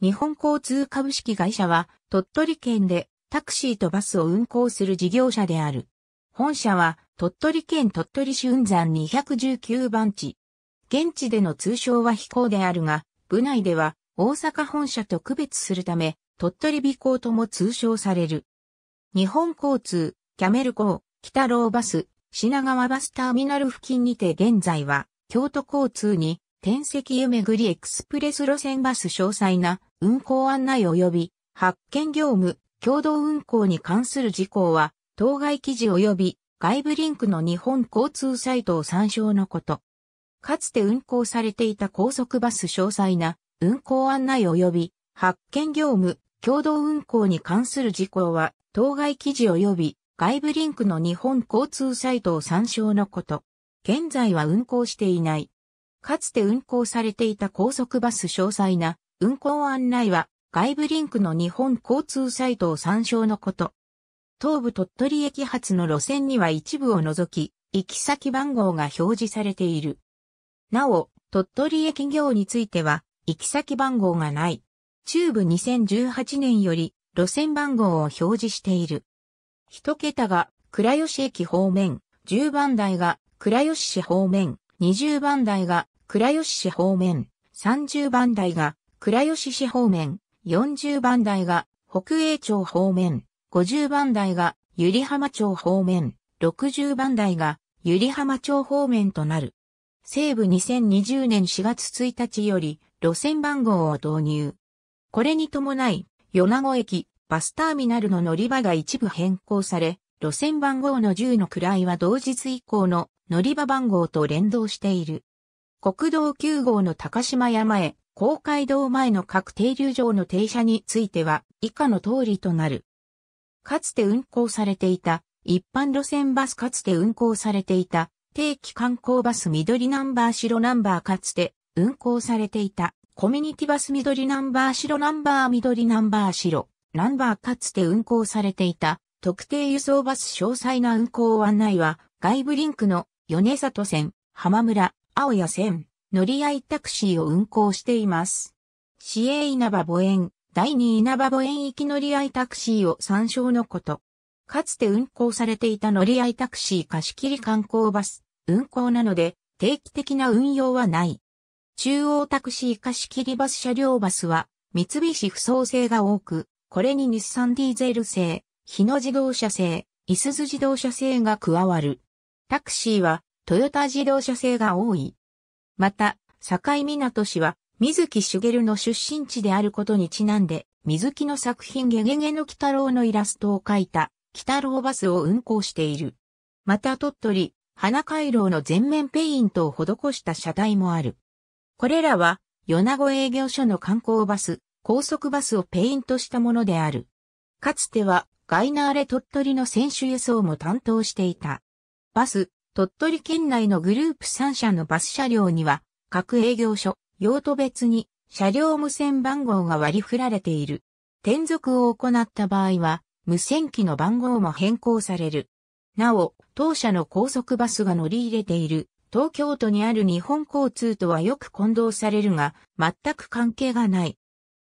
日本交通株式会社は、鳥取県でタクシーとバスを運行する事業者である。本社は、鳥取県鳥取市雲山219番地。現地での通称は飛行であるが、部内では大阪本社と区別するため、鳥取美行とも通称される。日本交通、キャメル港、北郎バス、品川バスターミナル付近にて現在は、京都交通に、天石湯巡りエクスプレス路線バス詳細な運行案内及び発見業務、共同運行に関する事項は、当該記事及び外部リンクの日本交通サイトを参照のこと。かつて運行されていた高速バス詳細な運行案内及び発見業務、共同運行に関する事項は、当該記事及び外部リンクの日本交通サイトを参照のこと。現在は運行していない。かつて運行されていた高速バス詳細な運行案内は外部リンクの日本交通サイトを参照のこと。東部鳥取駅発の路線には一部を除き、行き先番号が表示されている。なお、鳥取駅業については、行き先番号がない。中部2018年より路線番号を表示している。一桁が倉吉駅方面、10番台が倉吉市方面、20番台が倉吉市方面、30番台が倉吉市方面、40番台が北栄町方面、50番台が百合浜町方面、60番台が百合浜町方面となる。西部2020年4月1日より路線番号を導入。これに伴い、米子駅、バスターミナルの乗り場が一部変更され、路線番号の10の位は同日以降の乗り場番号と連動している。国道9号の高島山へ公会堂前の各停留場の停車については以下の通りとなる。かつて運行されていた一般路線バスかつて運行されていた定期観光バス緑ナンバー白ナンバーかつて運行されていたコミュニティバス緑ナンバー白ナンバー緑ナンバー白ナンバーかつて運行されていた特定輸送バス詳細な運行案内は外部リンクの米里線、浜村、青谷線、乗り合いタクシーを運行しています。市営稲葉母園、第2稲葉母園行き乗り合いタクシーを参照のこと。かつて運行されていた乗り合いタクシー貸し切り観光バス、運行なので定期的な運用はない。中央タクシー貸し切りバス車両バスは三菱不走製が多く、これに日産ディーゼル製、日野自動車製、いすゞ自動車製が加わる。タクシーはトヨタ自動車製が多い。また、境港市は、水木しげるの出身地であることにちなんで、水木の作品ゲゲゲの鬼太郎のイラストを描いた、鬼太郎バスを運行している。また鳥取、花回廊の全面ペイントを施した車体もある。これらは、米子営業所の観光バス、高速バスをペイントしたものである。かつては、ガイナーレ鳥取の選手輸送も担当していた。バス、鳥取県内のグループ3社のバス車両には、各営業所、用途別に車両無線番号が割り振られている。転属を行った場合は、無線機の番号も変更される。なお、当社の高速バスが乗り入れている東京都にある日本交通とはよく混同されるが、全く関係がない。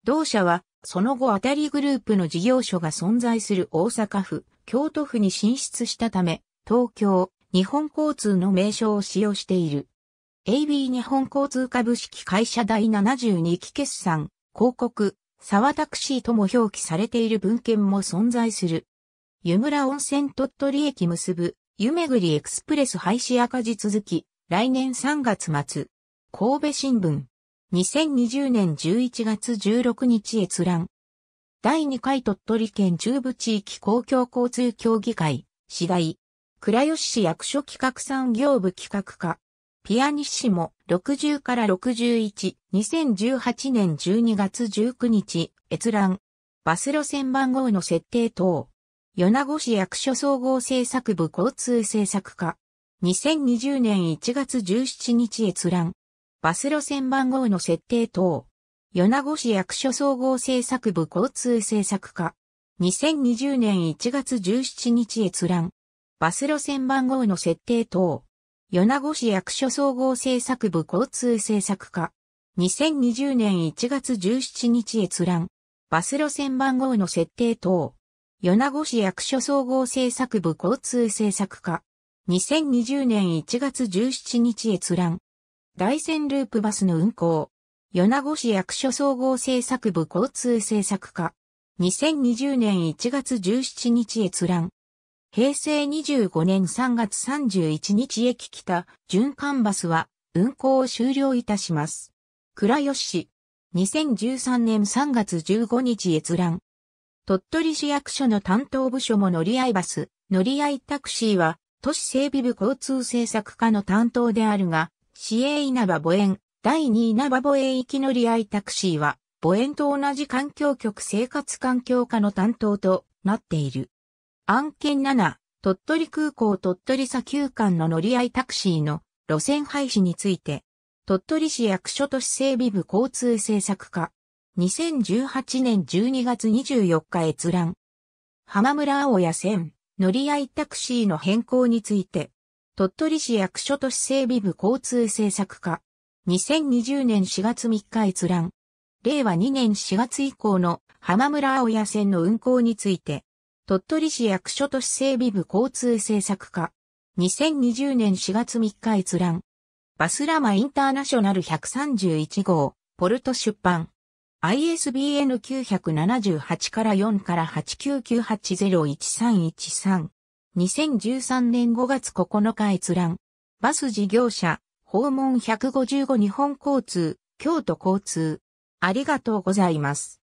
同社は、その後あたりグループの事業所が存在する大阪府、京都府に進出したため、東京、日本交通の名称を使用している。AB 日本交通株式会社第72期決算、広告、沢タクシーとも表記されている文献も存在する。湯村温泉鳥取駅結ぶ、湯めぐりエクスプレス廃止赤字続き、来年3月末。神戸新聞。2020年11月16日閲覧。第2回鳥取県中部地域公共交通協議会、次第、倉吉市役所企画産業部企画課。ピアニッシモ60から61、2018年12月19日、閲覧。バス路線番号の設定等。米子市役所総合政策部交通政策課。2020年1月17日閲覧。バス路線番号の設定等。米子市役所総合政策部交通政策課。2020年1月17日閲覧。バス路線番号の設定等。米子市役所総合政策部交通政策課。2020年1月17日閲覧。バス路線番号の設定等。米子市役所総合政策部交通政策課。2020年1月17日閲覧。大仙ループバスの運行。米子市役所総合政策部交通政策課。2020年1月17日閲覧。平成25年3月31日駅北、循環バスは運行を終了いたします。倉吉市、2013年3月15日閲覧。鳥取市役所の担当部署も乗り合いバス、乗り合いタクシーは、都市整備部交通政策課の担当であるが、市営稲葉母園、第2稲葉母園行き乗り合いタクシーは、母園と同じ環境局生活環境課の担当となっている。案件7、鳥取空港鳥取砂丘間の乗り合いタクシーの路線廃止について、鳥取市役所都市整備部交通政策課、2018年12月24日閲覧。浜村青谷線、乗り合いタクシーの変更について、鳥取市役所都市整備部交通政策課、2020年4月3日閲覧。令和2年4月以降の浜村青谷線の運行について、鳥取市役所都市整備部交通政策課。2020年4月3日閲覧。バスラマインターナショナル131号、ポルト出版。ISBN 978から4から899801313。2013年5月9日閲覧。バス事業者、訪問155日本交通、京都交通。ありがとうございます。